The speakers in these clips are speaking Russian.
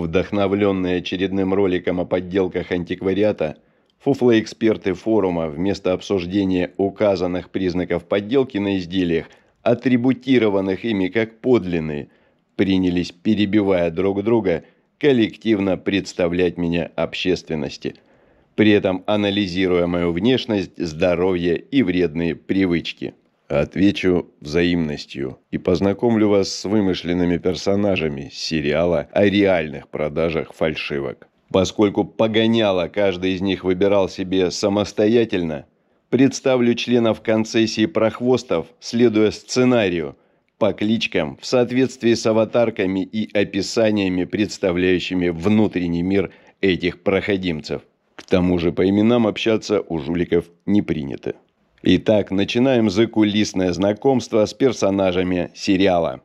Вдохновленные очередным роликом о подделках антиквариата, фуфлоэксперты форума вместо обсуждения указанных признаков подделки на изделиях, атрибутированных ими как подлинные, принялись, перебивая друг друга, коллективно представлять меня общественности, при этом анализируя мою внешность, здоровье и вредные привычки. Отвечу взаимностью и познакомлю вас с вымышленными персонажами сериала о реальных продажах фальшивок. Поскольку погоняло каждый из них выбирал себе самостоятельно, представлю членов концессии прохвостов, следуя сценарию, по кличкам в соответствии с аватарками и описаниями, представляющими внутренний мир этих проходимцев. К тому же по именам общаться у жуликов не принято. Итак, начинаем закулисное знакомство с персонажами сериала.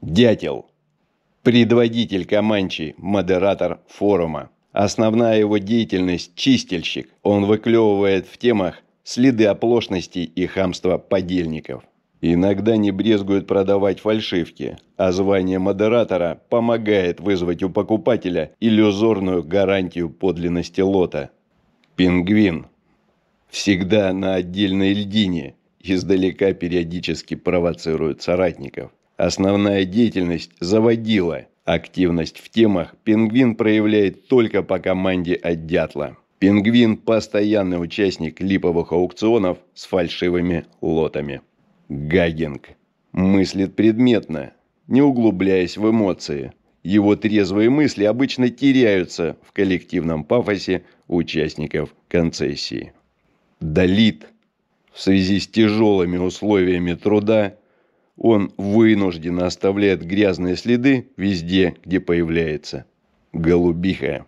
Дятел. Предводитель Каманчи, модератор форума. Основная его деятельность – чистильщик. Он выклевывает в темах следы оплошности и хамства подельников. Иногда не брезгуют продавать фальшивки, а звание модератора помогает вызвать у покупателя иллюзорную гарантию подлинности лота. Пингвин – всегда на отдельной льдине, издалека периодически провоцируют соратников. Основная деятельность – заводила. Активность в темах пингвин проявляет только по команде от дятла. Пингвин – постоянный участник липовых аукционов с фальшивыми лотами. Гагинг. Мыслит предметно, не углубляясь в эмоции. Его трезвые мысли обычно теряются в коллективном пафосе участников концессии. Далит. В связи с тяжелыми условиями труда он вынужденно оставляет грязные следы везде, где появляется. Голубиха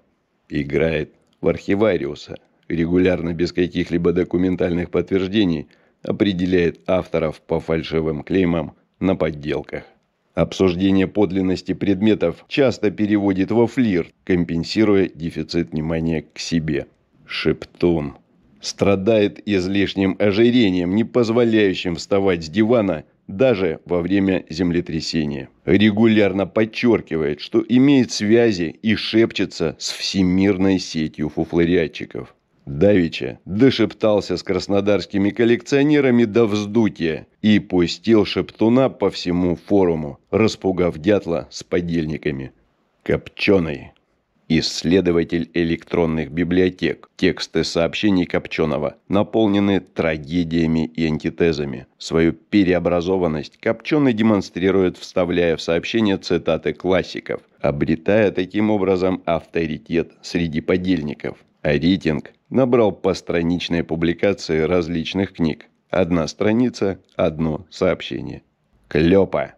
играет в архивариуса, регулярно без каких-либо документальных подтверждений определяет авторов по фальшивым клеймам на подделках. Обсуждение подлинности предметов часто переводит во флир, компенсируя дефицит внимания к себе. Шептун страдает излишним ожирением, не позволяющим вставать с дивана даже во время землетрясения. Регулярно подчеркивает, что имеет связи и шепчется с всемирной сетью фуфлориатчиков. Давича дошептался с краснодарскими коллекционерами до вздутия и пустил шептуна по всему форуму, распугав дятла с подельниками. Копченый исследователь электронных библиотек. Тексты сообщений Копченого наполнены трагедиями и антитезами. Свою переобразованность Копченый демонстрирует, вставляя в сообщения цитаты классиков, обретая таким образом авторитет среди подельников. А рейтинг набрал по страничной публикации различных книг. Одна страница, одно сообщение. Клёпа!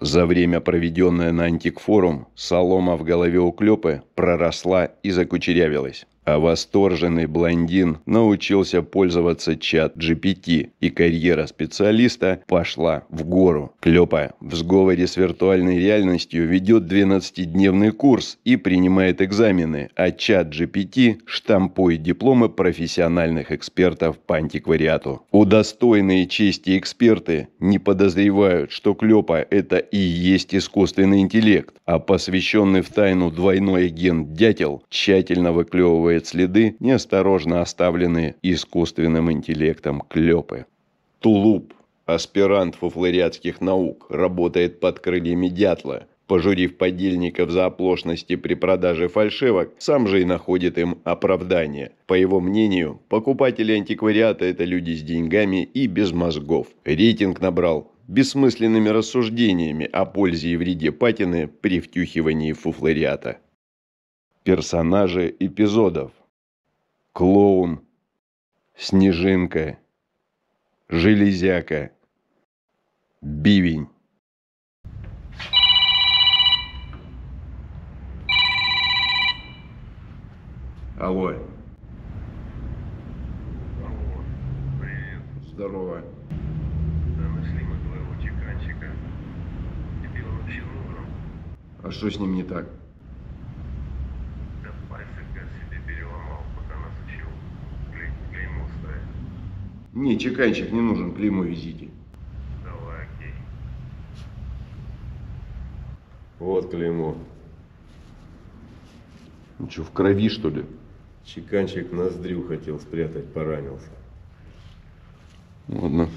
За время, проведенное на антикфорум, солома в голове у уклепы проросла и закучерявилась а восторженный блондин научился пользоваться чат GPT, и карьера специалиста пошла в гору. Клёпа в сговоре с виртуальной реальностью ведет 12-дневный курс и принимает экзамены, а чат GPT штампует дипломы профессиональных экспертов по антиквариату. Удостоенные чести эксперты не подозревают, что Клёпа – это и есть искусственный интеллект, а посвященный в тайну двойной агент Дятел тщательно выклевывает оставляют следы, неосторожно оставленные искусственным интеллектом клепы. Тулуп, аспирант фуфлориатских наук, работает под крыльями дятла. Пожурив подельников за оплошности при продаже фальшивок, сам же и находит им оправдание. По его мнению, покупатели антиквариата – это люди с деньгами и без мозгов. Рейтинг набрал бессмысленными рассуждениями о пользе и вреде патины при втюхивании фуфлориата. Персонажи эпизодов. Клоун. Снежинка. Железяка. Бивень. Алло. Алло. Привет. Здорово. Намыслимо твоего чеканчика. Тебе вообще нужен? А что с ним не так? Не чеканчик не нужен, клеймо везите. Давай, окей. Вот клеймо. Ну что, в крови что ли? Чеканчик ноздрю хотел спрятать, поранился. Ладно.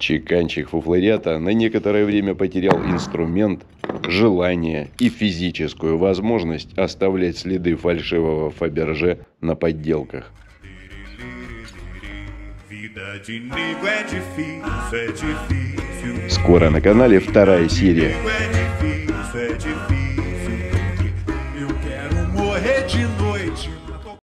Чеканчик фуфлориата на некоторое время потерял инструмент, желание и физическую возможность оставлять следы фальшивого Фаберже на подделках – Скоро на канале вторая серия. Eu quero morrer de novo.